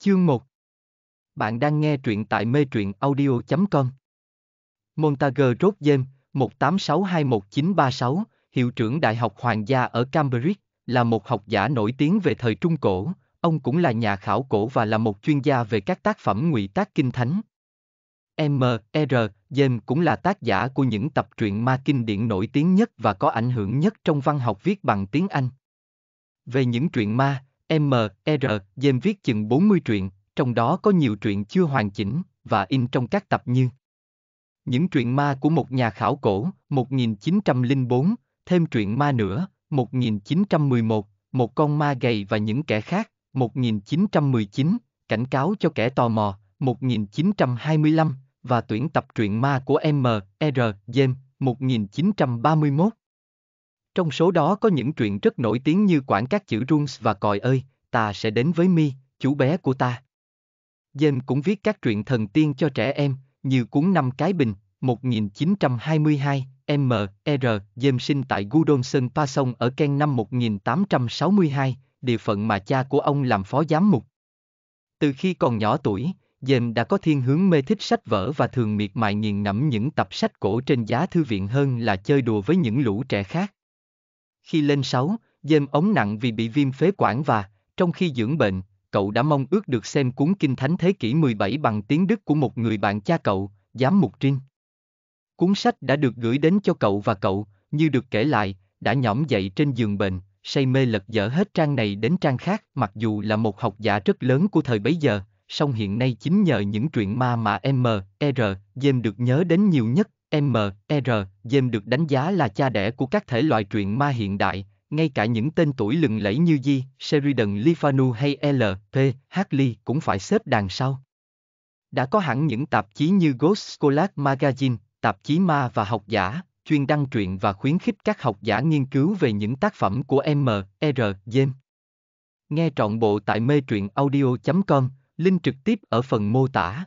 Chương 1 Bạn đang nghe truyện tại mê truyện audio.com Montague Rốt Dêm, 18621936, hiệu trưởng Đại học Hoàng gia ở Cambridge, là một học giả nổi tiếng về thời Trung Cổ, ông cũng là nhà khảo cổ và là một chuyên gia về các tác phẩm ngụy tác kinh thánh. M.R. James cũng là tác giả của những tập truyện ma kinh điển nổi tiếng nhất và có ảnh hưởng nhất trong văn học viết bằng tiếng Anh. Về những truyện ma, M, e R, James viết chừng 40 truyện, trong đó có nhiều truyện chưa hoàn chỉnh và in trong các tập như Những truyện ma của một nhà khảo cổ, 1904, thêm truyện ma nữa, 1911, một con ma gầy và những kẻ khác, 1919, cảnh cáo cho kẻ tò mò, 1925, và tuyển tập truyện ma của M. E R. James, 1931. Trong số đó có những truyện rất nổi tiếng như quảng các chữ Runes và Còi ơi, ta sẽ đến với Mi, chú bé của ta. James cũng viết các truyện thần tiên cho trẻ em, như cuốn Năm Cái Bình, 1922, M.R. James sinh tại Gudonson pa Pasong ở Ken năm 1862, địa phận mà cha của ông làm phó giám mục. Từ khi còn nhỏ tuổi, James đã có thiên hướng mê thích sách vở và thường miệt mài nghiền ngẫm những tập sách cổ trên giá thư viện hơn là chơi đùa với những lũ trẻ khác. Khi lên 6, dêm ống nặng vì bị viêm phế quản và, trong khi dưỡng bệnh, cậu đã mong ước được xem cuốn kinh thánh thế kỷ 17 bằng tiếng Đức của một người bạn cha cậu, giám mục Trinh. Cuốn sách đã được gửi đến cho cậu và cậu, như được kể lại, đã nhõm dậy trên giường bệnh, say mê lật dở hết trang này đến trang khác, mặc dù là một học giả rất lớn của thời bấy giờ, song hiện nay chính nhờ những truyện ma mà M, R, James được nhớ đến nhiều nhất, M.R. E James được đánh giá là cha đẻ của các thể loại truyện ma hiện đại, ngay cả những tên tuổi lừng lẫy như Di, Sheridan Lifanu hay L.P. Hartley cũng phải xếp đằng sau. Đã có hẳn những tạp chí như Ghost Scholar Magazine, tạp chí ma và học giả, chuyên đăng truyện và khuyến khích các học giả nghiên cứu về những tác phẩm của M.R. E James. Nghe trọn bộ tại mê truyện audio.com, link trực tiếp ở phần mô tả.